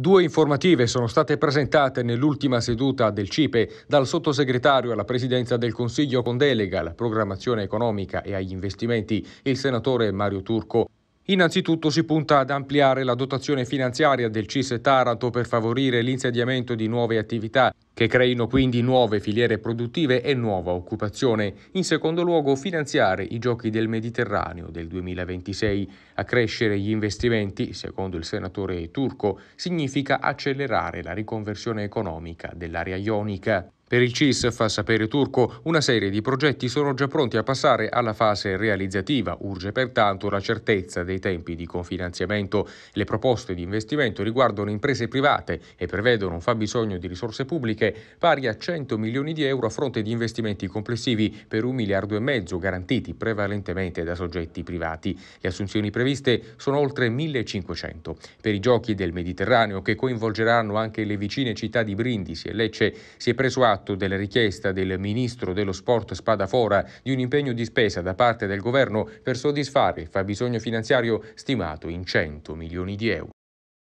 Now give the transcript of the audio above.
Due informative sono state presentate nell'ultima seduta del CIPE dal sottosegretario alla presidenza del Consiglio con delega alla programmazione economica e agli investimenti, il senatore Mario Turco. Innanzitutto si punta ad ampliare la dotazione finanziaria del CIS Taranto per favorire l'insediamento di nuove attività che creino quindi nuove filiere produttive e nuova occupazione. In secondo luogo finanziare i giochi del Mediterraneo del 2026. Accrescere gli investimenti, secondo il senatore Turco, significa accelerare la riconversione economica dell'area ionica. Per il CIS, fa sapere Turco, una serie di progetti sono già pronti a passare alla fase realizzativa. Urge pertanto la certezza dei tempi di confinanziamento. Le proposte di investimento riguardano imprese private e prevedono un fabbisogno di risorse pubbliche pari a 100 milioni di euro a fronte di investimenti complessivi per un miliardo e mezzo garantiti prevalentemente da soggetti privati. Le assunzioni previste sono oltre 1500. Per i giochi del Mediterraneo, che coinvolgeranno anche le vicine città di Brindisi e Lecce, si è preso atto atto della richiesta del ministro dello sport Spadafora di un impegno di spesa da parte del governo per soddisfare il fabbisogno finanziario stimato in 100 milioni di euro.